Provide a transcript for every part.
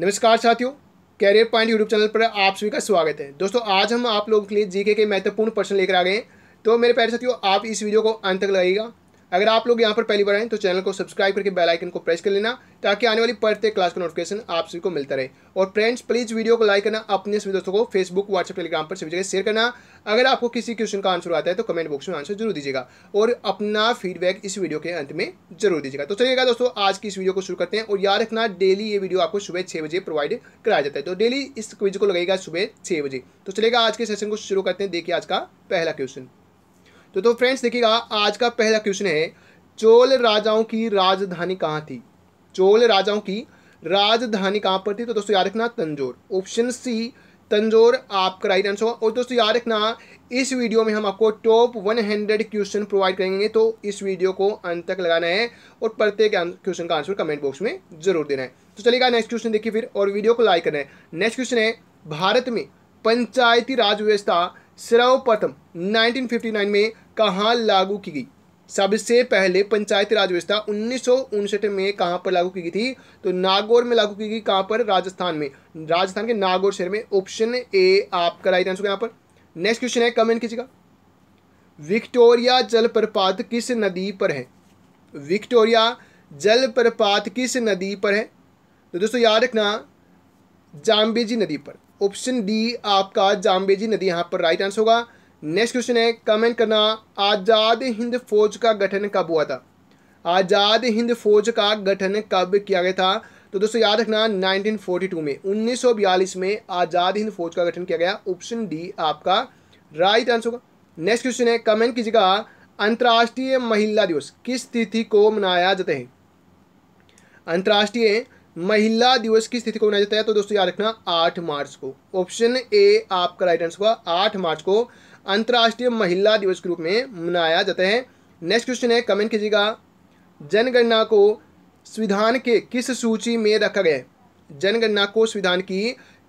नमस्कार साथियों career point YouTube channel पर आप सभी का स्वागत है दोस्तों आज हम आप लोगों के लिए जीके के महत्वपूर्ण प्रश्न लेकर आ गए हैं तो मेरे प्यारे साथियों आप इस वीडियो को अंत तक लगेगा अगर आप लोग यहाँ पर पहली बार आए तो चैनल को सब्सक्राइब करके बेल आइकन को प्रेस कर लेना ताकि आने वाली प्रत्येक क्लास का नोटिफिकेशन आप सभी को मिलता रहे और फ्रेंड्स प्लीज़ वीडियो को लाइक करना अपने सभी दोस्तों को फेसबुक व्हाट्सएप टेलीग्राम पर सभी जगह शेयर करना अगर आपको किसी क्वेश्चन का आंसर आता है तो कमेंट बॉक्स में आंसर जरूर दीजिएगा और अपना फीडबैक इस वीडियो के अंत में जरूर दीजिएगा तो चलिएगा दोस्तों आज की इस वीडियो को शुरू करते हैं और याद रखना डेली ये वीडियो आपको सुबह छह बजे प्रोवाइड कराया जाता है तो डेली इस क्विज को लगेगा सुबह छह बजे तो चलेगा आज के सेशन को शुरू करते हैं देखिए आज का पहला क्वेश्चन तो तो फ्रेंड्स देखिएगा आज का पहला क्वेश्चन है चोल राजाओं की राजधानी कहाँ थी चोल राजाओं की राजधानी कहाँ पर थी तो दोस्तों याद रखना तंजोर ऑप्शन सी तंजोर आपका राइट आंसर होगा और दोस्तों याद रखना इस वीडियो में हम आपको टॉप 100 क्वेश्चन प्रोवाइड करेंगे तो इस वीडियो को अंत तक लगाना है और प्रत्येक क्वेश्चन का आंसर कमेंट बॉक्स में जरूर देना है तो चलेगा नेक्स्ट क्वेश्चन देखिए फिर और वीडियो को लाइक करना है नेक्स्ट क्वेश्चन है भारत में पंचायती राज व्यवस्था सर्वप्रथम 1959 में कहाँ लागू की गई सबसे पहले पंचायती राज व्यवस्था उन्नीस में कहाँ पर लागू की गई थी तो नागौर में लागू की गई कहाँ पर राजस्थान में राजस्थान के नागौर शहर में ऑप्शन ए आपका राइट आंसर यहाँ पर नेक्स्ट क्वेश्चन है कमेंट कीजिएगा विक्टोरिया जलप्रपात किस नदी पर है विक्टोरिया जलप्रपात किस नदी पर है तो दोस्तों याद रखना जाम्बेजी नदी पर ऑप्शन डी आपका जाम्बेजी नदी यहाँ पर राइट आंसर होगा नेक्स्ट क्वेश्चन है कमेंट करना आज़ाद हिंद फौज का गठन कब हुआ था आज़ाद हिंद फौज का गठन कब किया गया था तो दोस्तों याद रखना 1942 में 1942 में आज़ाद हिंद फौज का गठन किया गया ऑप्शन डी आपका राइट आंसर होगा नेक्स्ट क्वेश्चन है कमेंट कीजिएगा अंतर्राष्ट्रीय महिला दिवस किस तिथि को मनाया जाता है अंतर्राष्ट्रीय महिला दिवस किस तिथि को मनाया जाता है तो दोस्तों याद रखना आठ मार्च को ऑप्शन ए आपका राइट आंसर होगा आठ मार्च को अंतर्राष्ट्रीय महिला दिवस के रूप में मनाया जाता है नेक्स्ट क्वेश्चन है कमेंट कीजिएगा जनगणना को संविधान के किस सूची में रखा गया जनगणना को संविधान की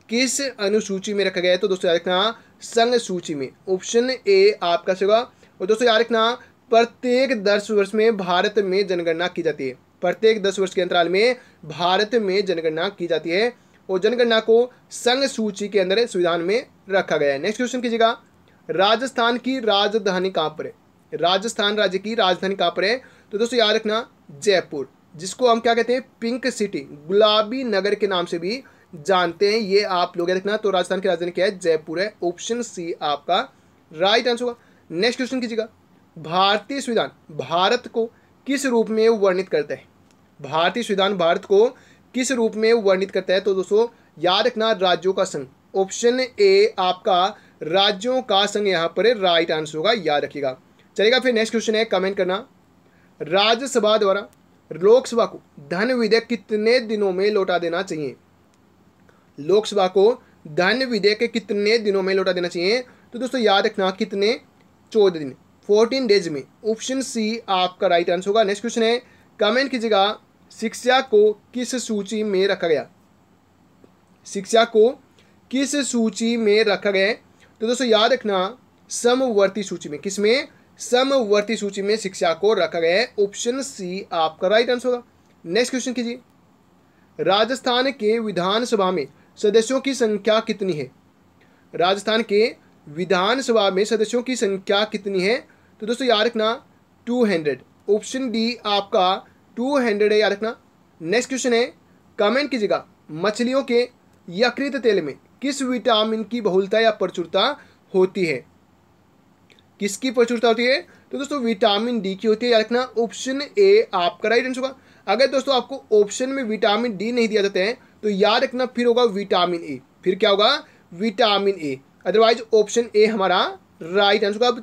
किस अनुसूची में रखा गया है तो दोस्तों याद रखना संघ सूची में ऑप्शन ए आपका सही होगा और दोस्तों याद रखना प्रत्येक दस वर्ष में भारत में जनगणना की जाती है प्रत्येक दस वर्ष के अंतराल में भारत में जनगणना की जाती है और जनगणना को संघ सूची के अंदर संविधान में रखा गया है नेक्स्ट क्वेश्चन कीजिएगा राजस्थान की राजधानी कहाँ पर है राजस्थान राज्य की राजधानी कहाँ पर है तो दोस्तों याद रखना जयपुर जिसको हम क्या कहते हैं पिंक सिटी गुलाबी नगर के नाम से भी जानते हैं ये आप लोग रखना तो राजस्थान की राजधानी क्या है जयपुर है ऑप्शन सी आपका राइट आंसर होगा नेक्स्ट क्वेश्चन कीजिएगा भारतीय संविधान भारत को किस रूप में वर्णित करता है भारतीय संविधान भारत को किस रूप में वर्णित करता है तो दोस्तों याद रखना राज्यों का संघ ऑप्शन ए आपका राज्यों का संघ यहां पर राइट आंसर होगा याद रखिएगा चलेगा फिर नेक्स्ट क्वेश्चन है कमेंट करना राज्यसभा द्वारा लोकसभा को धन विधेयक कितने दिनों में लौटा देना चाहिए लोकसभा को धन विधेयक कितने दिनों में लौटा देना चाहिए तो दोस्तों याद रखना कितने चौदह दिन फोर्टीन डेज में ऑप्शन सी आपका राइट आंसर होगा नेक्स्ट क्वेश्चन है कमेंट कीजिएगा शिक्षा को किस सूची में रखा गया शिक्षा को किस सूची में रखा गया तो दोस्तों याद रखना समवर्ती सूची में किसमें समवर्ती सूची में शिक्षा को रखा गया है ऑप्शन सी आपका राइट आंसर होगा नेक्स्ट क्वेश्चन कीजिए राजस्थान के विधानसभा में सदस्यों की संख्या कितनी है राजस्थान के विधानसभा में सदस्यों की संख्या कितनी है तो दोस्तों याद रखना टू हंड्रेड ऑप्शन डी आपका टू हंड्रेड है याद रखना नेक्स्ट क्वेश्चन है कमेंट कीजिएगा मछलियों के यकृत तेल में किस विटामिन की बहुलता या प्रचुरता होती है किसकी प्रचुरता होती है तो दोस्तों विटामिन डी की होती है याद रखना ऑप्शन ए आपका राइट आंसर होगा अगर दोस्तों आपको ऑप्शन में विटामिन डी नहीं दिया जाता है तो याद रखना फिर होगा विटामिन ए फिर क्या होगा vitamin A otherwise option A हमारा राइट आंसर होगा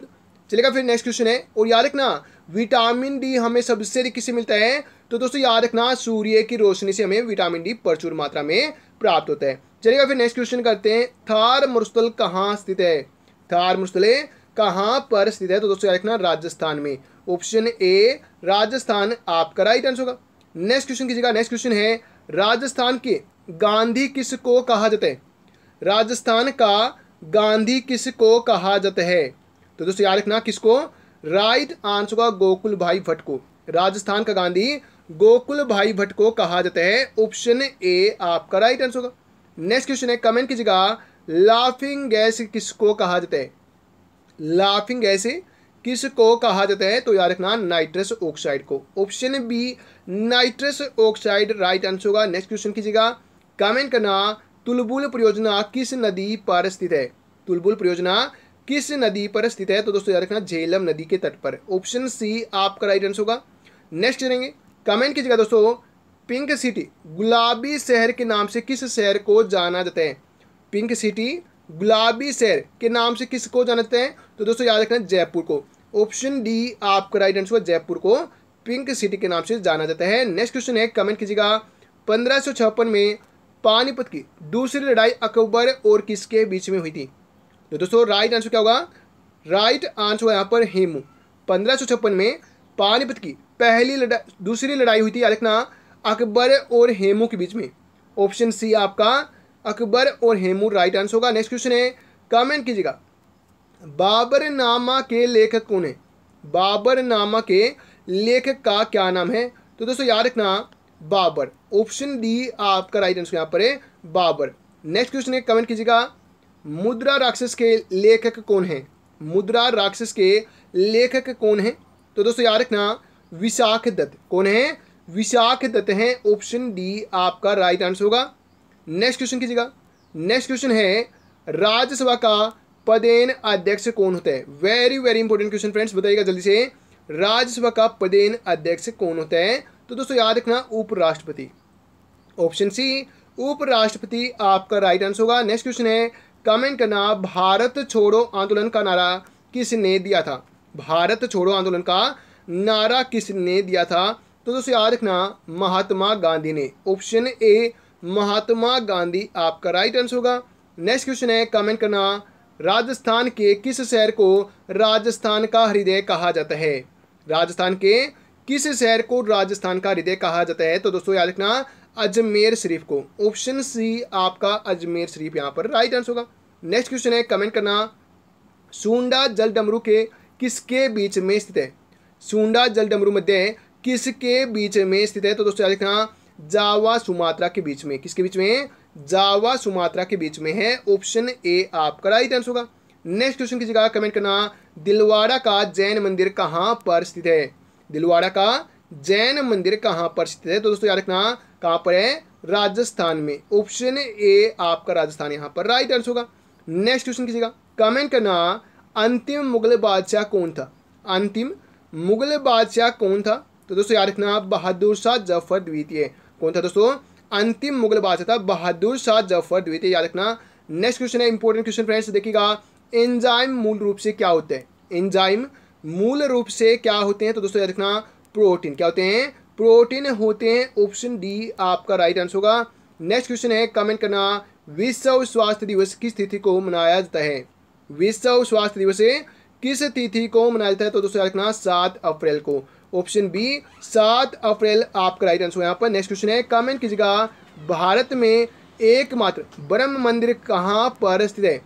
चलेगा फिर नेक्स्ट क्वेश्चन है और याद रखना विटामिन डी हमें सबसे अधिक किससे मिलता है तो दोस्तों याद रखना सूर्य की रोशनी से हमें विटामिन डी प्रचुर मात्रा में प्राप्त होता है चलिएगा फिर नेक्स्ट क्वेश्चन करते हैं थार मरुस्थल कहाँ स्थित है थार मरुस्थलें कहाँ पर स्थित है तो दोस्तों याद रखना राजस्थान में ऑप्शन ए राजस्थान आपका राइट आंसर होगा नेक्स्ट क्वेश्चन कीजिएगा नेक्स्ट क्वेश्चन है राजस्थान के गांधी किसको कहा जाता है राजस्थान का गांधी किसको कहा जाता है तो दोस्तों याद रखना किसको राइट आंसर होगा गोकुल भाई भट्ट को राजस्थान का गांधी गोकुल भाई भट्ट को कहा जाता है ऑप्शन ए आपका राइट आंसर होगा नेक्स्ट क्वेश्चन है कमेंट कीजिएगा लाफिंग गैस किसको कहा जाता है लाफिंग गैस किसको कहा जाता है तो याद रखना नाइट्रस ऑक्साइड को option B nitrous oxide right answer होगा नेक्स्ट क्वेश्चन कीजिएगा कमेंट करना तुलबुल परियोजना किस नदी पर स्थित है तुलबुल परियोजना किस नदी पर स्थित है तो दोस्तों याद रखना झेलम नदी के तट पर ऑप्शन सी आपका राइट आंसर होगा नेक्स्ट करेंगे कमेंट कीजिएगा दोस्तों पिंक सिटी गुलाबी शहर के नाम से किस शहर को जाना जाता है पिंक सिटी गुलाबी शहर के नाम से किस को जाना जाता है तो दोस्तों याद रखना जयपुर को ऑप्शन डी आपका राइट आंसर जयपुर को पिंक सिटी के नाम से जाना जाता है नेक्स्ट क्वेश्चन है कमेंट कीजिएगा पंद्रह में पानीपत की दूसरी लड़ाई अकबर और किसके बीच में हुई थी तो दोस्तों राइट आंसर क्या होगा राइट आंसर यहाँ पर हेमू पंद्रह में पानीपत की पहली लड़ाई दूसरी लड़ाई हुई थी याद रखना अकबर और हेमू के बीच में ऑप्शन सी आपका अकबर और हेमू राइट आंसर होगा नेक्स्ट क्वेश्चन है कमेंट कीजिएगा बाबरनामा के लेखक कौन है बाबरनामा के लेखक का क्या नाम है तो दोस्तों याद रखना बाबर ऑप्शन डी आपका राइट आंसर यहाँ पर है बाबर नेक्स्ट क्वेश्चन है कमेंट कीजिएगा मुद्रा राक्षस के लेखक कौन है मुद्रा राक्षस के लेखक कौन है तो दोस्तों याद रखना विशाख दत्त कौन है विशाख दत्त हैं ऑप्शन डी आपका राइट आंसर होगा नेक्स्ट क्वेश्चन कीजिएगा नेक्स्ट क्वेश्चन है राज्यसभा का पदेन अध्यक्ष कौन होता है very very important question friends बताइएगा जल्दी से राज्यसभा का पदेन अध्यक्ष कौन होता है तो दोस्तों याद रखना उपराष्ट्रपति ऑप्शन सी उपराष्ट्रपति आपका राइट आंसर होगा नेक्स्ट क्वेश्चन है कमेंट करना भारत छोड़ो आंदोलन का नारा किसने दिया था भारत छोड़ो आंदोलन का नारा किसने दिया था तो दोस्तों याद रखना महात्मा गांधी ने ऑप्शन ए महात्मा गांधी आपका राइट आंसर होगा नेक्स्ट क्वेश्चन है कमेंट करना राजस्थान के किस शहर को राजस्थान का हृदय कहा जाता है राजस्थान के किस शहर को राजस्थान का हृदय कहा जाता है तो दोस्तों याद रखना अजमेर शरीफ को ऑप्शन सी आपका अजमेर शरीफ यहां पर राइट आंसर होगा नेक्स्ट क्वेश्चन है कमेंट करना सूंडा जल डमरू के किसके बीच में स्थित है सूंडा जल डमरू मध्य किसके बीच में स्थित है तो दोस्तों याद रखना जावा सुमात्रा के बीच में किसके बीच में जावा सुमात्रा के बीच में है ऑप्शन ए आपका राइट आंसर होगा नेक्स्ट क्वेश्चन जगह कमेंट करना दिलवाड़ा का जैन मंदिर कहाँ पर स्थित है दिलवाड़ा का जैन मंदिर कहाँ पर स्थित है तो दोस्तों याद रखना कहाँ पर है राजस्थान में ऑप्शन ए आपका राजस्थान यहाँ पर राइट आंसर होगा नेक्स्ट क्वेश्चन कीजिएगा कमेंट करना अंतिम मुगल बादशाह कौन था अंतिम मुगल बादशाह कौन था तो दोस्तों याद रखना बहादुर शाह जफर द्वितीय कौन था दोस्तों अंतिम मुगल बादशाह था बहादुर शाह जफर द्वितीय याद रखना नेक्स्ट क्वेश्चन है इंपॉर्टेंट क्वेश्चन फ्रेंड्स देखिएगा एंजाइम मूल रूप से क्या होते हैं एंजाइम मूल रूप से क्या होते हैं तो दोस्तों याद रखना प्रोटीन क्या होते हैं प्रोटीन होते हैं ऑप्शन डी आपका राइट आंसर होगा नेक्स्ट क्वेश्चन है कमेंट करना विश्व स्वास्थ्य दिवस किस तिथि को मनाया जाता है विश्व स्वास्थ्य दिवस किस तिथि को मनाया जाता है तो दोस्तों याद रखना सात अप्रैल को ऑप्शन बी सात अप्रैल आपका राइट आंसर यहाँ पर नेक्स्ट क्वेश्चन है कमेंट कीजिएगा भारत में एकमात्र ब्रह्म मंदिर कहाँ पर स्थित है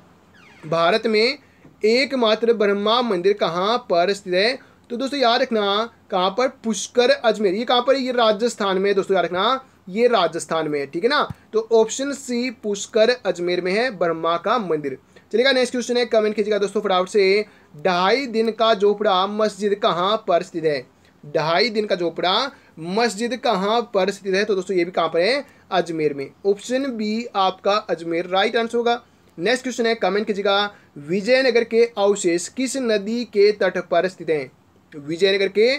भारत में एकमात्र ब्रह्मा मंदिर कहाँ पर स्थित है तो दोस्तों याद रखना कहाँ पर पुष्कर अजमेर ये कहाँ पर ये राजस्थान में दोस्तों याद रखना ये राजस्थान में है ठीक है ना तो ऑप्शन सी पुष्कर अजमेर में है ब्रह्मा का मंदिर चलेगा नेक्स्ट क्वेश्चन है कमेंट कीजिएगा दोस्तों फटाफट से ढाई दिन का जोपड़ा मस्जिद कहाँ पर स्थित है ढाई दिन का झोपड़ा मस्जिद कहाँ पर स्थित है तो दोस्तों ये भी कहाँ पर है अजमेर में ऑप्शन बी आपका अजमेर राइट आंसर होगा नेक्स्ट क्वेश्चन है कमेंट कीजिएगा विजयनगर के अवशेष किस नदी के तट पर स्थित हैं विजयनगर के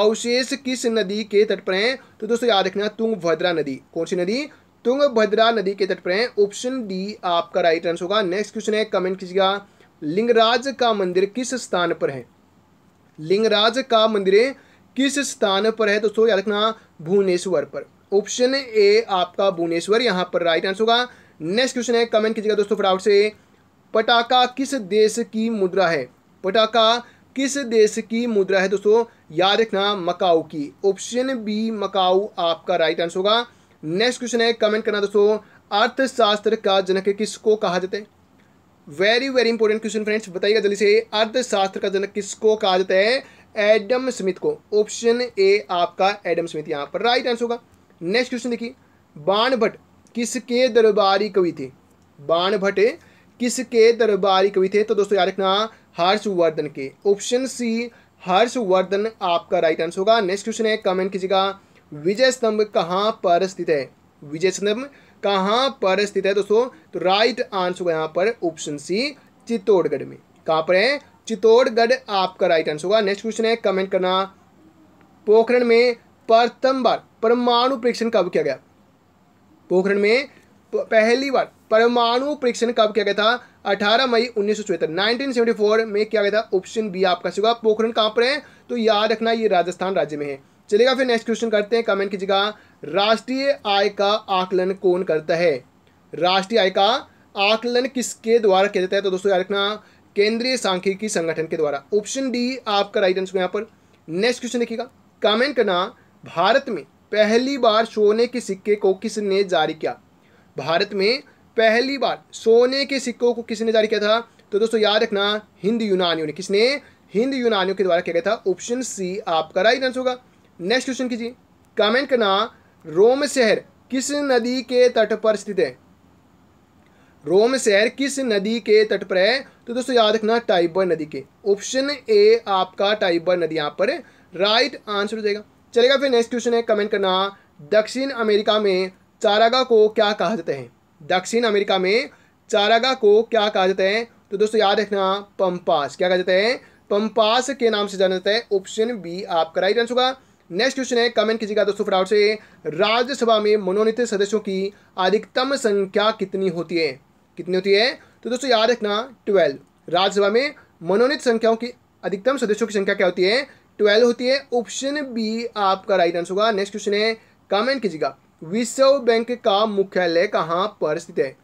अवशेष किस नदी के तट पर हैं तो दोस्तों याद रखना तुंगभद्रा नदी कौन सी नदी तुंगभद्रा नदी के तट पर हैं ऑप्शन डी आपका राइट आंसर होगा नेक्स्ट क्वेश्चन है कमेंट कीजिएगा लिंगराज का मंदिर किस स्थान पर है लिंगराज का मंदिर किस स्थान पर है दोस्तों याद रखना भुवनेश्वर पर ऑप्शन ए आपका भुवनेश्वर यहां पर राइट आंसर होगा नेक्स्ट क्वेश्चन है कमेंट कीजिएगा दोस्तों फटाफट से पटाखा किस देश की मुद्रा है पटाखा किस देश की मुद्रा है दोस्तों याद रखना मकाऊ की ऑप्शन बी मकाऊ आपका राइट आंसर होगा नेक्स्ट क्वेश्चन है कमेंट करना दोस्तों अर्थशास्त्र का जनक किसको कहा जाता है very very important question friends बताइएगा जल्दी से अर्थशास्त्र का जनक किसको कहा जाता है एडम स्मिथ को ऑप्शन ए आपका एडम स्मिथ यहाँ पर राइट आंसर होगा नेक्स्ट क्वेश्चन देखिए बाण भट्ट किसके दरबारी कवि थे बाण भट्ट किसके दरबारी कवि थे तो दोस्तों याद रखना हर्षवर्धन के ऑप्शन सी हर्षवर्धन आपका राइट आंसर होगा नेक्स्ट क्वेश्चन है कमेंट कीजिएगा विजय स्तंभ कहाँ पर स्थित है विजय स्तंभ कहाँ पर स्थित है दोस्तों तो राइट आंसर होगा यहाँ पर ऑप्शन सी चित्तौड़गढ़ में कहाँ पर है चित्तौड़गढ़ आपका राइट आंसर होगा नेक्स्ट क्वेश्चन है कमेंट करना पोखरण में प्रथम बार परमाणु परीक्षण कब किया गया पोखरण में पहली बार परमाणु परीक्षण कब किया गया था 18 मई उन्नीस सौ चौहत्तर में क्या गया था ऑप्शन बी आपका होगा पोखरण कहां पर है तो याद रखना ये राजस्थान राज्य में है चलेगा फिर नेक्स्ट क्वेश्चन करते हैं कमेंट कीजिएगा राष्ट्रीय आय का आकलन कौन करता है राष्ट्रीय आय का आकलन किसके द्वारा किया जाता है तो दोस्तों याद रखना केंद्रीय सांख्यिकी संगठन के द्वारा ऑप्शन डी आपका राइट आंसर यहाँ पर नेक्स्ट क्वेश्चन देखिएगा कमेंट करना भारत में पहली बार सोने के सिक्के को किसने जारी किया भारत में पहली बार सोने के सिक्कों को किसने जारी किया था तो दोस्तों याद रखना हिंद यूनानियों ने किसने हिंद यूनानियों के द्वारा किया गया था ऑप्शन सी आपका राइट आंसर होगा नेक्स्ट क्वेश्चन कीजिए कमेंट करना रोम शहर किस नदी के तट पर स्थित है रोम शहर किस नदी के तट पर है तो दोस्तों याद रखना टाइबर नदी के ऑप्शन ए आपका टाइबर नदी यहाँ पर राइट आंसर हो जाएगा चलेगा फिर नेक्स्ट क्वेश्चन है कमेंट करना दक्षिण अमेरिका में चारागा को क्या कहा जाता है दक्षिण अमेरिका में चारागा को क्या कहा जाता है तो दोस्तों याद रखना पंपास क्या कहा जाता है पंपास के नाम से जाना जाता है ऑप्शन बी आपका राइट आंसर होगा नेक्स्ट क्वेश्चन है कमेंट कीजिएगा दोस्तों फटाफट से राज्यसभा में मनोनीत सदस्यों की अधिकतम संख्या कितनी होती है कितनी होती है तो दोस्तों याद रखना ट्वेल्व राज्यसभा में मनोनीत संख्याओं की अधिकतम सदस्यों की संख्या क्या होती है ट्वेल्व होती है ऑप्शन बी आपका राइट आंसर होगा नेक्स्ट क्वेश्चन है कमेंट कीजिएगा विश्व बैंक का मुख्यालय कहाँ पर स्थित है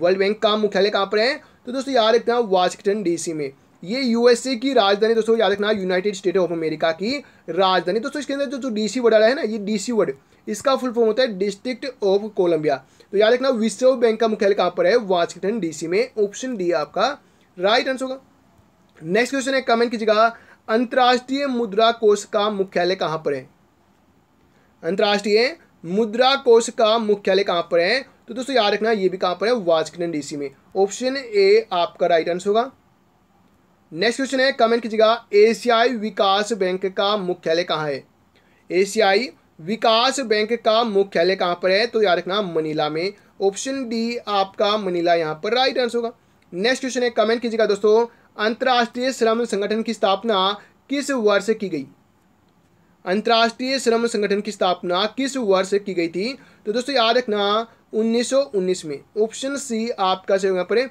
वर्ल्ड बैंक का मुख्यालय कहाँ पर है तो दोस्तों याद रखना वाशिंगटन डीसी में ये यूएसए की राजधानी दोस्तों याद रखना यूनाइटेड स्टेट ऑफ अमेरिका की राजधानी दोस्तों इसके अंदर जो जो डीसी वर्ड आ रहा है ना ये डीसी वर्ड इसका फुल फॉर्म होता है डिस्ट्रिक्ट ऑफ कोलंबिया तो याद रखना विश्व बैंक का मुख्यालय कहां पर है वाशिंगटन डीसी में ऑप्शन डी आपका राइट आंसर होगा नेक्स्ट क्वेश्चन है कमेंट कीजिएगा अंतर्राष्ट्रीय मुद्रा कोष का मुख्यालय कहां पर है अंतर्राष्ट्रीय मुद्रा कोष का मुख्यालय कहां पर है तो दोस्तों याद रखना यह भी कहां पर है वाशिंगटन डीसी में ऑप्शन ए आपका राइट आंसर होगा नेक्स्ट क्वेश्चन है कमेंट कीजिएगा एशियाई विकास बैंक का मुख्यालय कहां है एशियाई विकास बैंक का मुख्यालय कहाँ पर है तो याद रखना मनीला में ऑप्शन डी आपका मनीला यहाँ पर राइट आंसर होगा नेक्स्ट क्वेश्चन है कमेंट कीजिएगा दोस्तों अंतर्राष्ट्रीय श्रम संगठन की स्थापना किस वर्ष की गई अंतर्राष्ट्रीय श्रम संगठन की स्थापना किस वर्ष की गई थी तो दोस्तों याद रखना 1919 में ऑप्शन सी आपका सही यहाँ पर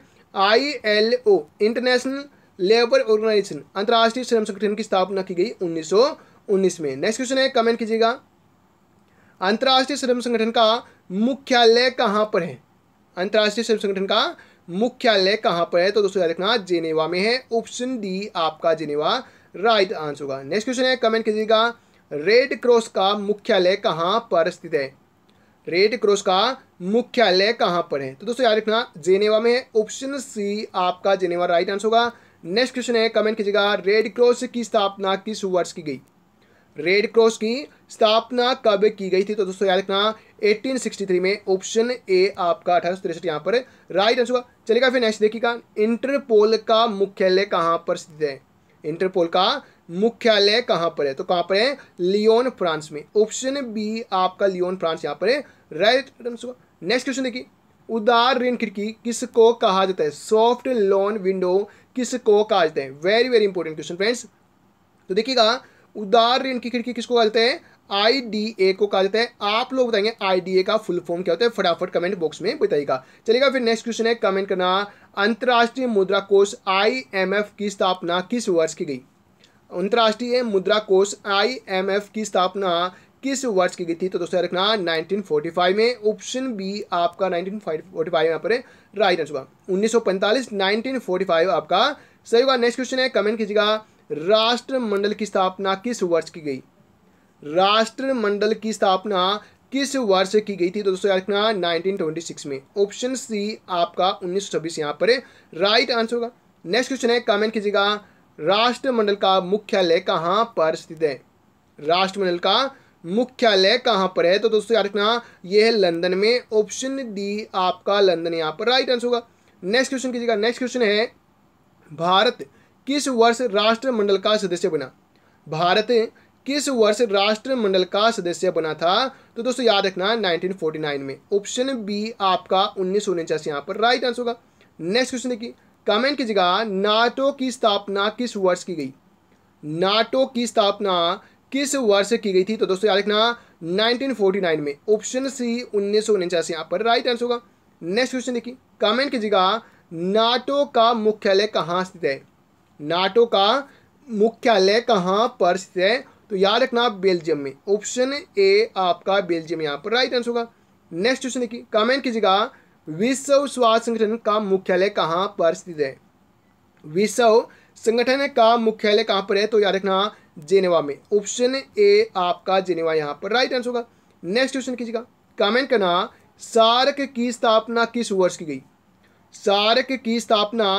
I L O international labour organisation अंतर्राष्ट्रीय श्रम संगठन की स्थापना की गई 1919 में नेक्स्ट क्वेश्चन है कमेंट कीजिएगा अंतर्राष्ट्रीय श्रम संगठन का मुख्यालय कहाँ पर है अंतर्राष्ट्रीय श्रम संगठन का मुख्यालय कहाँ पर है तो दोस्तों याद रखना जेनेवा में है ऑप्शन डी आपका जेनेवा राइट आंसर होगा नेक्स्ट क्वेश्चन है कमेंट कीजिएगा रेड क्रॉस का मुख्यालय कहाँ पर स्थित है रेड क्रॉस का मुख्यालय कहाँ पर है तो दोस्तों याद रखना जेनेवा में है ऑप्शन सी आपका जेनेवा राइट आंसर होगा नेक्स्ट क्वेश्चन है कमेंट कीजिएगा रेड क्रॉस की स्थापना किस वर्ष की गई रेड क्रॉस की स्थापना कब की गई थी तो दोस्तों याद रखना 1863 में ऑप्शन ए आपका अठारह सौ यहाँ पर राइट आंसर होगा चलेगा फिर नेक्स्ट देखिएगा इंटरपोल का मुख्यालय कहाँ पर स्थित है इंटरपोल का मुख्यालय कहाँ पर है तो कहाँ पर है लियोन फ्रांस में ऑप्शन बी आपका लियोन फ्रांस यहाँ पर है राइट आंसर होगा नेक्स्ट क्वेश्चन देखिए उदार ऋण खिड़की किसको कहा जाता है सॉफ्ट लोन विंडो किसको कहा जाता है very very important question friends तो देखिएगा उदार ऋण की खिड़की किसको कहते हैं आईडीए को कहा जाता है आप लोग बताएंगे आईडीए का फुल फॉर्म क्या होता है फटाफट कमेंट बॉक्स में बताइएगा चलेगा फिर नेक्स्ट क्वेश्चन है कमेंट करना अंतर्राष्ट्रीय मुद्रा कोष आईएमएफ की स्थापना किस वर्ष की गई अंतर्राष्ट्रीय मुद्रा कोष आईएमएफ की स्थापना किस वर्ष की गई थी तो दोस्तों रखना 1945 में ऑप्शन बी आपका 1945 में यहाँ पर राइट आंसर हुआ 1945 1945 आपका सही होगा नेक्स्ट क्वेश्चन है कमेंट कीजिएगा राष्ट्रमंडल की स्थापना किस वर्ष की गई राष्ट्रमंडल की स्थापना किस वर्ष की गई थी तो दोस्तों याद रखना 1926 में ऑप्शन सी आपका 1926 यहाँ पर राइट आंसर होगा नेक्स्ट क्वेश्चन है कमेंट कीजिएगा राष्ट्रमंडल का मुख्यालय कहाँ पर स्थित है राष्ट्रमंडल का मुख्यालय कहाँ पर है तो दोस्तों याद रखना यह है लंदन में ऑप्शन डी आपका लंदन यहाँ पर राइट आंसर होगा नेक्स्ट क्वेश्चन कीजिएगा नेक्स्ट क्वेश्चन है भारत किस वर्ष राष्ट्रमंडल का सदस्य बना भारत किस वर्ष राष्ट्रमंडल का सदस्य बना था तो दोस्तों याद रखना 1949 में ऑप्शन बी आपका उन्नीस सौ यहाँ पर राइट आंसर होगा नेक्स्ट क्वेश्चन देखिए कमेंट कीजिएगा नाटो की स्थापना किस वर्ष की गई नाटो की स्थापना किस वर्ष की गई थी तो दोस्तों याद रखना 1949 में ऑप्शन सी उन्नीस सौ उनचास यहाँ पर राइट आंसर होगा नेक्स्ट क्वेश्चन देखिए कमेंट कीजिएगा नाटो का मुख्यालय कहाँ स्थित है नाटो का मुख्यालय कहाँ पर स्थित है तो याद रखना बेल्जियम में ऑप्शन ए आपका बेल्जियम यहाँ पर राइट आंसर होगा नेक्स्ट क्वेश्चन देखिए कमेंट कीजिएगा विश्व स्वास्थ्य संगठन का मुख्यालय कहाँ पर स्थित है विश्व संगठन का मुख्यालय कहाँ पर है तो याद रखना जेनेवा में ऑप्शन ए आपका जेनेवा यहाँ पर राइट आंसर होगा नेक्स्ट क्वेश्चन कीजिएगा कमेंट करना सार्क की स्थापना किस वर्ष की गई सार्क की स्थापना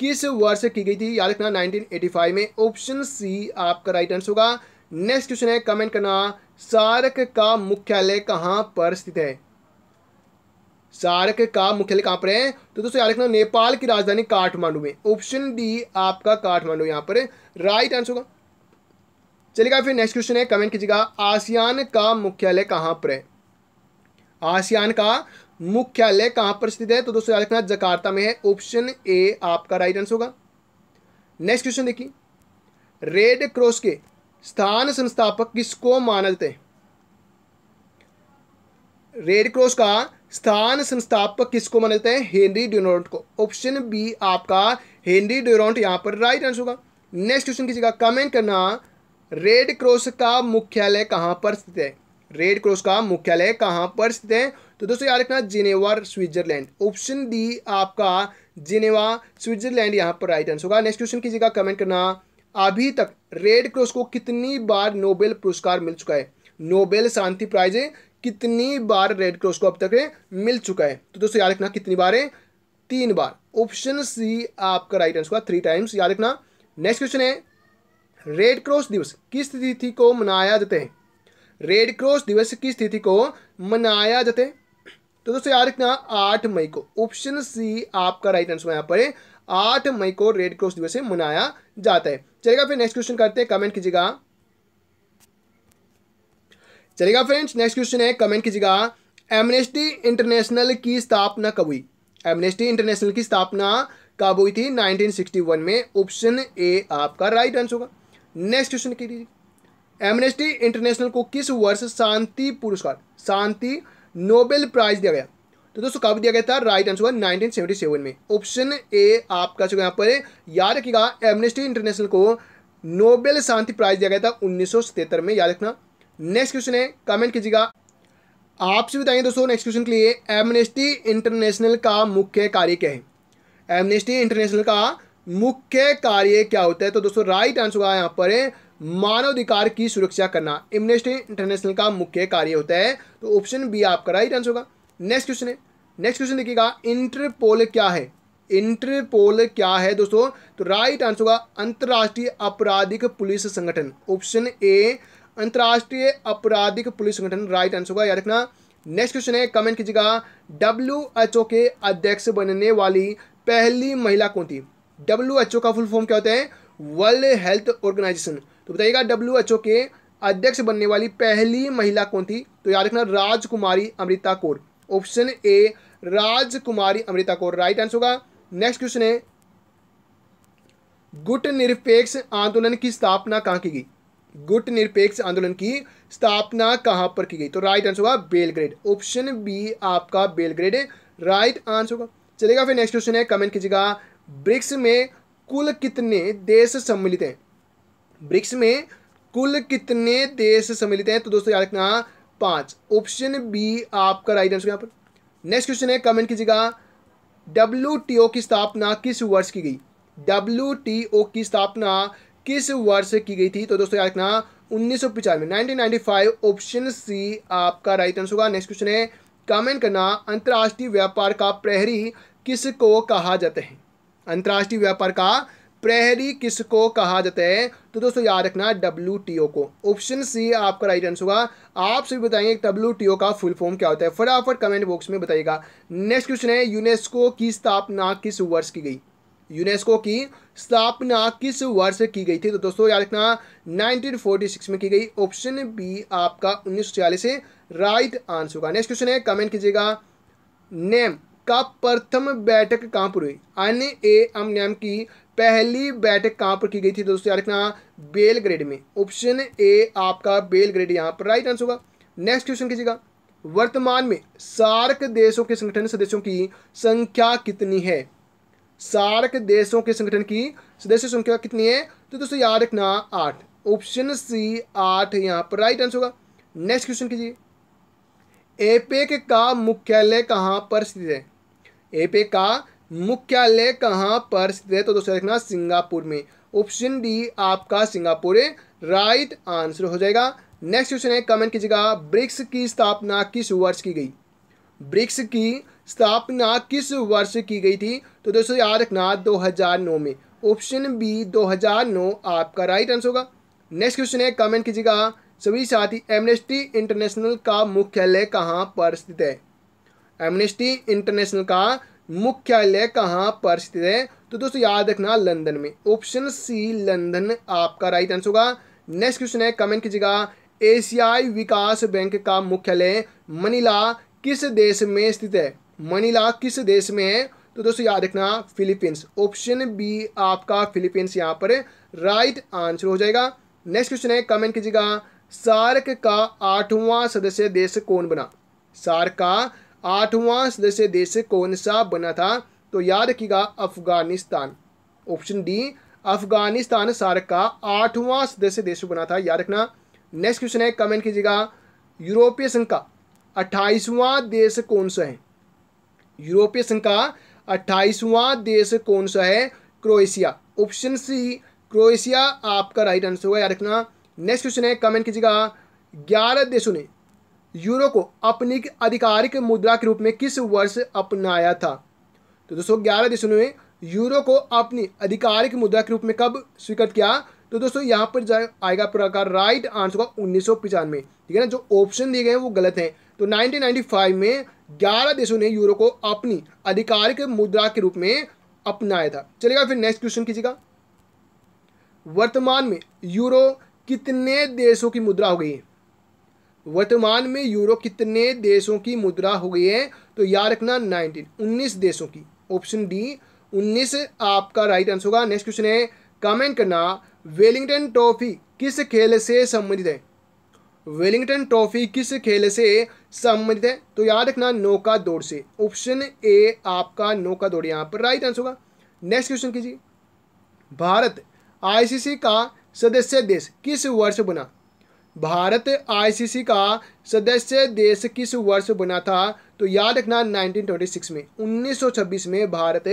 किस वर्ष की गई थी याद रखना 1985 में ऑप्शन सी आपका राइट आंसर होगा नेक्स्ट क्वेश्चन है कमेंट करना सार्क का मुख्यालय कहां पर स्थित है सार्क का मुख्यालय कहां पर है तो दोस्तों याद रखना नेपाल की राजधानी काठमांडू में ऑप्शन डी आपका काठमांडू यहां पर राइट आंसर होगा चलिएगा फिर नेक्स्ट क्वेश्चन है कमेंट कीजिएगा आसियान का मुख्यालय कहां पर है आसियान का मुख्यालय कहां पर स्थित है तो दोस्तों याद रखना जकार्ता में है ऑप्शन ए आपका राइट आंसर होगा नेक्स्ट क्वेश्चन देखिए रेड क्रॉस के स्थान संस्थापक किसको माना जाता है रेड क्रॉस का स्थान संस्थापक किसको माना जाता है हेनरी ड्यूरोंट को ऑप्शन बी आपका हेनरी ड्यूरोंट यहां पर राइट आंसर होगा नेक्स्ट क्वेश्चन कीजिएगा कमेंट करना रेड क्रॉस का मुख्यालय कहां पर स्थित है रेड क्रॉस का मुख्यालय कहाँ पर स्थित है तो दोस्तों याद रखना जिनेवा स्विट्जरलैंड ऑप्शन डी आपका जिनेवा स्विट्जरलैंड यहाँ पर राइट आंसर होगा नेक्स्ट क्वेश्चन कीजिएगा कमेंट करना अभी तक रेड क्रॉस को कितनी बार नोबेल पुरस्कार मिल चुका है नोबेल शांति प्राइज कितनी बार रेड क्रॉस को अब तक मिल चुका है तो दोस्तों याद रखना कितनी बार है तीन बार ऑप्शन सी आपका राइट आंसर होगा थ्री टाइम्स याद रखना नेक्स्ट क्वेश्चन है रेड क्रॉस दिवस किस तिथि को मनाया जाता है रेड क्रॉस दिवस की स्थिति को मनाया जाते तो दोस्तों याद रखना आठ मई को ऑप्शन सी आपका राइट आंसर यहाँ पर आठ मई को रेड क्रॉस दिवस मनाया जाता है चलेगा फिर नेक्स्ट क्वेश्चन करते हैं कमेंट कीजिएगा चलेगा फ्रेंड्स नेक्स्ट क्वेश्चन है कमेंट कीजिएगा एमनेस्टी इंटरनेशनल की स्थापना कब हुई एमनेस्टी इंटरनेशनल की स्थापना कब हुई थी 1961 में ऑप्शन ए आपका राइट आंसर होगा नेक्स्ट क्वेश्चन कीजिए एमनेस्टी इंटरनेशनल को किस वर्ष शांति पुरस्कार शांति नोबेल प्राइज दिया गया तो दोस्तों कब दिया गया था राइट आंसर हुआ 1977 में ऑप्शन ए आपका चुका यहाँ पर याद रखिएगा एमनेस्टी इंटरनेशनल को नोबेल शांति प्राइज दिया गया था उन्नीस में याद रखना नेक्स्ट क्वेश्चन है कमेंट कीजिएगा आपसे बताएंगे दोस्तों नेक्स्ट क्वेश्चन के लिए एमनेस्टी इंटरनेशनल का मुख्य कार्य क्या है एमनेस्टी इंटरनेशनल का मुख्य कार्य क्या होता है तो दोस्तों राइट आंसर होगा यहाँ पर मानवाधिकार की सुरक्षा करना इमनेस्टी इंटरनेशनल का मुख्य कार्य होता है तो ऑप्शन बी आपका राइट आंसर होगा नेक्स्ट क्वेश्चन है नेक्स्ट क्वेश्चन देखिएगा इंटरपोल क्या है इंटरपोल क्या है दोस्तों तो राइट आंसर होगा अंतर्राष्ट्रीय आपराधिक पुलिस संगठन ऑप्शन ए अंतर्राष्ट्रीय आपराधिक पुलिस संगठन राइट आंसर होगा याद रखना नेक्स्ट क्वेश्चन है कमेंट कीजिएगा डब्ल्यू के अध्यक्ष बनने वाली पहली महिला कौन थी डब्ल्यू एच ओ का फुल फॉर्म क्या होता है वर्ल्ड हेल्थ ऑर्गेनाइजेशन तो बताइएगा डब्ल्यू एच ओ के अध्यक्ष बनने वाली पहली महिला कौन थी तो याद रखना राजकुमारी Amrita Kaur option A Rajkumari Amrita Kaur right answer होगा नेक्स्ट क्वेश्चन है गुट निरपेक्ष आंदोलन की स्थापना कहां की गई गुट निरपेक्ष आंदोलन की स्थापना कहां पर की गई तो राइट आंसर होगा बेलग्रेड ऑप्शन बी आपका बेलग्रेड राइट आंसर होगा चलेगा फिर नेक्स्ट क्वेश्चन है कमेंट कीजिएगा ब्रिक्स में कुल कितने देश सम्मिलित हैं ब्रिक्स में कुल कितने देश सम्मिलित हैं तो दोस्तों याद रखना पांच ऑप्शन बी आपका राइट आंसर यहां पर नेक्स्ट क्वेश्चन है कमेंट कीजिएगा डब्ल्यू की स्थापना किस वर्ष की गई डब्ल्यू की स्थापना किस वर्ष की गई थी तो दोस्तों याद रखना उन्नीस सौ पिचानवे नाइनटीन फाइव ऑप्शन सी आपका राइट आंसर होगा नेक्स्ट क्वेश्चन है कमेंट करना अंतर्राष्ट्रीय व्यापार का प्रहरी किसको कहा जाता है अंतर्राष्ट्रीय व्यापार का प्रहरी किसको कहा जाता है तो दोस्तों याद रखना डब्ल्यू को ऑप्शन सी आपका राइट आंसर होगा आप सभी बताएंगे डब्ल्यू का फुल फॉर्म क्या होता है फटाफट कमेंट बॉक्स में बताइएगा नेक्स्ट क्वेश्चन है यूनेस्को की स्थापना किस वर्ष की गई यूनेस्को की स्थापना किस वर्ष की गई थी तो दोस्तों याद रखना 1946 में की गई ऑप्शन बी आपका उन्नीस से राइट आंसर होगा नेक्स्ट क्वेश्चन है कमेंट कीजिएगा नेम का प्रथम बैठक कहाँ पर हुई एन ए एम नैम की पहली बैठक कहाँ पर की गई थी दोस्तों याद रखना बेलग्रेड में ऑप्शन ए आपका बेलग्रेड यहाँ पर राइट आंसर होगा नेक्स्ट क्वेश्चन कीजिएगा वर्तमान में सार्क देशों के संगठन सदस्यों की संख्या कितनी है सार्क देशों के संगठन की सदस्य संख्या कितनी है तो दोस्तों याद रखना आठ ऑप्शन सी आठ यहाँ पर राइट आंसर होगा नेक्स्ट क्वेश्चन कीजिए एपेक का मुख्यालय कहाँ पर स्थित है एपे का मुख्यालय कहाँ पर स्थित है तो दोस्तों देखना सिंगापुर में ऑप्शन डी आपका सिंगापुर राइट आंसर हो जाएगा नेक्स्ट क्वेश्चन है कमेंट कीजिएगा ब्रिक्स की स्थापना किस वर्ष की गई ब्रिक्स की स्थापना किस वर्ष की गई थी तो दोस्तों याद रखना 2009 में ऑप्शन बी 2009 आपका राइट आंसर होगा नेक्स्ट क्वेश्चन है कमेंट कीजिएगा सभी साथी एमनेस्टी इंटरनेशनल का मुख्यालय कहाँ पर स्थित है एमनेस्टी इंटरनेशनल का मुख्यालय कहाँ पर स्थित है तो दोस्तों याद रखना लंदन में ऑप्शन सी लंदन आपका राइट आंसर होगा नेक्स्ट क्वेश्चन है कमेंट कीजिएगा एशियाई विकास बैंक का मुख्यालय मनीला किस देश में स्थित है मनीला किस देश में है तो दोस्तों याद रखना फिलीपींस ऑप्शन बी आपका फिलीपींस यहाँ पर राइट आंसर हो जाएगा नेक्स्ट क्वेश्चन है कमेंट कीजिएगा सार्क का आठवां सदस्य देश कौन बना सार्क का आठवां सदस्य देश कौन सा बना था तो याद रखिएगा Afghanistan option D Afghanistan SAARC का आठवां सदस्य देश बना था याद रखना नेक्स्ट क्वेश्चन है कमेंट कीजिएगा यूरोपीय संघ का अट्ठाईसवां देश कौन सा है यूरोपीय संघ का अट्ठाईसवां देश कौन सा है क्रोएशिया ऑप्शन सी क्रोएशिया आपका राइट आंसर होगा याद रखना नेक्स्ट क्वेश्चन है कमेंट कीजिएगा ग्यारह देशों ने यूरो को अपनी आधिकारिक मुद्रा के रूप में किस वर्ष अपनाया था तो दोस्तों ग्यारह देशों ने यूरो को अपनी आधिकारिक मुद्रा के रूप में कब स्वीकृत किया तो दोस्तों यहाँ पर आएगा प्रकार राइट आंसर होगा उन्नीस ठीक है ना जो ऑप्शन दिए गए हैं वो गलत हैं तो 1995 में 11 देशों ने यूरो को अपनी आधिकारिक मुद्रा के रूप में अपनाया था चलेगा फिर नेक्स्ट क्वेश्चन कीजिएगा वर्तमान में यूरो कितने देशों की मुद्रा हो गई है वर्तमान में यूरो कितने देशों की मुद्रा हो गई है तो याद रखना नाइनटीन उन्नीस देशों की ऑप्शन डी उन्नीस आपका राइट आंसर होगा नेक्स्ट क्वेश्चन है कमेंट करना वेलिंगटन ट्रॉफी किस खेल से संबंधित है वेलिंगटन ट्रॉफी किस खेल से संबंधित है तो याद रखना नौका दौड़ से ऑप्शन ए आपका नौका दौड़ यहाँ पर राइट आंसर होगा नेक्स्ट क्वेश्चन कीजिए भारत आईसीसी का सदस्य देश किस वर्ष बना भारत आईसीसी का सदस्य देश किस वर्ष बना था तो याद रखना 1926 में 1926 में भारत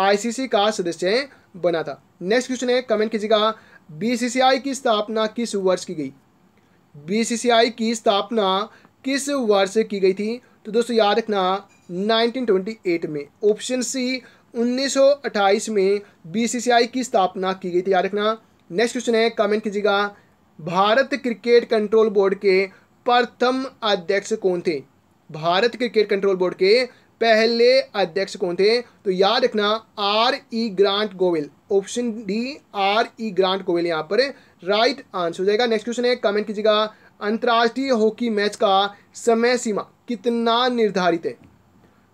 आईसीसी का सदस्य बना था नेक्स्ट क्वेश्चन है कमेंट कीजिएगा बीसीसीआई की स्थापना किस वर्ष की गई बीसीसीआई की स्थापना किस वर्ष की गई थी तो दोस्तों याद रखना 1928 में ऑप्शन सी 1928 में बीसीसीआई की स्थापना की गई थी याद रखना नेक्स्ट क्वेश्चन है कमेंट कीजिएगा भारत क्रिकेट कंट्रोल बोर्ड के प्रथम अध्यक्ष कौन थे भारत क्रिकेट कंट्रोल बोर्ड के पहले अध्यक्ष कौन थे तो याद रखना R E Grant Govan option D R E Grant Govan यहां पर राइट आंसर हो जाएगा नेक्स्ट क्वेश्चन है कमेंट कीजिएगा अंतर्राष्ट्रीय हॉकी मैच का समय सीमा कितना निर्धारित है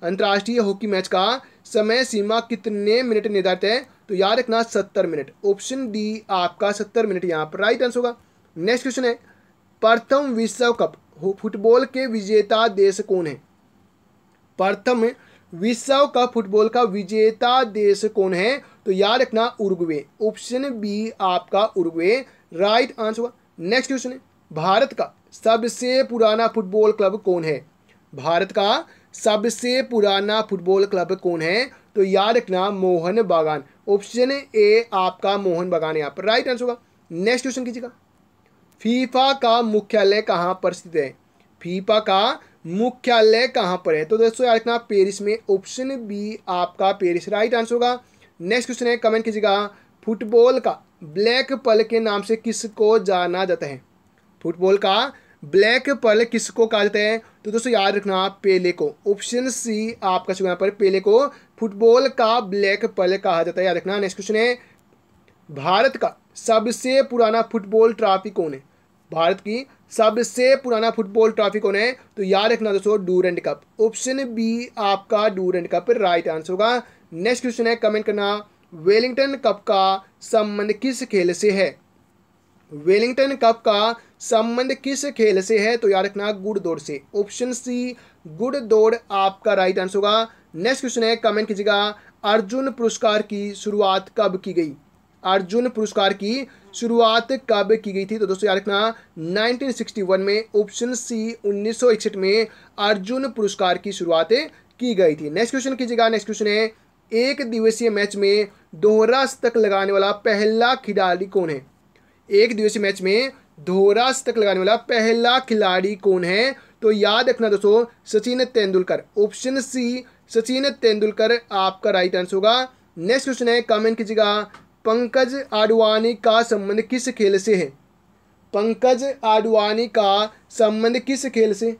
अंतर्राष्ट्रीय हॉकी मैच का समय सीमा कितने मिनट निर्धारित है तो याद रखना सत्तर मिनट ऑप्शन डी आपका सत्तर मिनट यहां पर राइट आंसर होगा नेक्स्ट क्वेश्चन है प्रथम विश्व कप फुटबॉल के विजेता देश कौन है प्रथम विश्व कप फुटबॉल का विजेता देश कौन है तो याद रखना उर्गवे ऑप्शन बी आपका Uruguay right answer next question है भारत का सबसे पुराना फुटबॉल क्लब कौन है भारत का सबसे पुराना फुटबॉल क्लब कौन है तो याद रखना मोहन बागान ऑप्शन ए आपका मोहन बागान यहाँ पर राइट आंसर होगा नेक्स्ट क्वेश्चन कीजिएगा फीफा का मुख्यालय कहाँ पर स्थित है फीफा का मुख्यालय कहाँ पर है तो दोस्तों याद रखना पेरिस में ऑप्शन बी आपका पेरिस राइट आंसर होगा नेक्स्ट क्वेश्चन है कमेंट कीजिएगा फुटबॉल का ब्लैक पल के नाम से किसको जाना जाता है फुटबॉल का ब्लैक पल किसको कहा जाता है तो दोस्तों याद रखना पेले को ऑप्शन सी आपका चुका पर पेले को फुटबॉल का ब्लैक पल कहा जाता है याद रखना नेक्स्ट क्वेश्चन है भारत का सबसे पुराना फुटबॉल ट्रॉफी कौन है भारत की सबसे पुराना फुटबॉल ट्रॉफी कौन है तो याद रखना दोस्तों डूरेंट कप ऑप्शन बी आपका डूरेंट कप राइट आंसर होगा नेक्स्ट क्वेश्चन है कमेंट करना वेलिंगटन कप का संबंध किस खेल से है वेलिंगटन कप का संबंध किस खेल से है तो याद रखना गुड़ दौड़ से ऑप्शन सी गुड़ दौड़ आपका राइट आंसर होगा नेक्स्ट क्वेश्चन है कमेंट कीजिएगा अर्जुन पुरस्कार की शुरुआत कब की गई अर्जुन पुरस्कार की शुरुआत कब की गई थी तो दोस्तों याद रखना 1961 में ऑप्शन सी 1961 में अर्जुन पुरस्कार की शुरुआत की गई थी नेक्स्ट क्वेश्चन कीजिएगा नेक्स्ट क्वेश्चन है एक दिवसीय मैच में दोहरा शतक लगाने वाला पहला खिलाड़ी कौन है एक दिवसीय मैच में दोहरा शतक लगाने वाला पहला खिलाड़ी कौन है तो याद रखना दोस्तों सचिन तेंदुलकर ऑप्शन सी सचिन तेंदुलकर आपका राइट आंसर होगा नेक्स्ट क्वेश्चन है कमेंट कीजिएगा पंकज आडवाणी का संबंध किस खेल से है पंकज आडवाणी का संबंध किस खेल से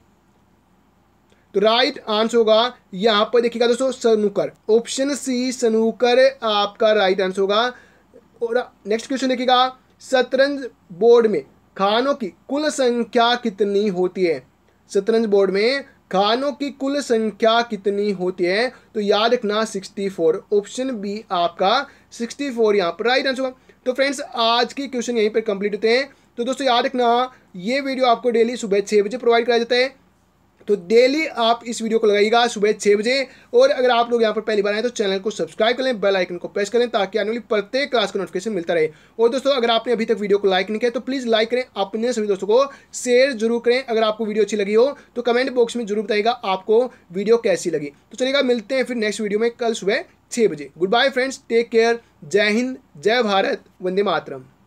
तो राइट आंसर होगा यहां पर देखिएगा दोस्तों सनूकर ऑप्शन सी सनूकर आपका राइट आंसर होगा और नेक्स्ट क्वेश्चन देखिएगा शतरंज बोर्ड में खानों की कुल संख्या कितनी होती है शतरंज बोर्ड में खानों की कुल संख्या कितनी होती है तो याद रखना 64 ऑप्शन बी आपका 64 फोर यहाँ पर राइट आंसर तो फ्रेंड्स आज के क्वेश्चन यहीं पर कंप्लीट होते हैं तो दोस्तों याद रखना ये वीडियो आपको डेली सुबह छः बजे प्रोवाइड कराया जाता है तो डेली आप इस वीडियो को लगाइएगा सुबह छः बजे और अगर आप लोग यहाँ पर पहली बार आए तो चैनल को सब्सक्राइब करें बेल आइकन को प्रेस करें ताकि आने वाली प्रत्येक क्लास का नोटिफिकेशन मिलता रहे और दोस्तों अगर आपने अभी तक वीडियो को लाइक नहीं किया तो प्लीज़ लाइक करें अपने सभी दोस्तों को शेयर जरूर करें अगर आपको वीडियो अच्छी लगी हो तो कमेंट बॉक्स में जरूर बताइएगा आपको वीडियो कैसी लगी तो चलेगा मिलते हैं फिर नेक्स्ट वीडियो में कल सुबह छः बजे good bye friends take care जय हिंद जय भारत वंदे मातरम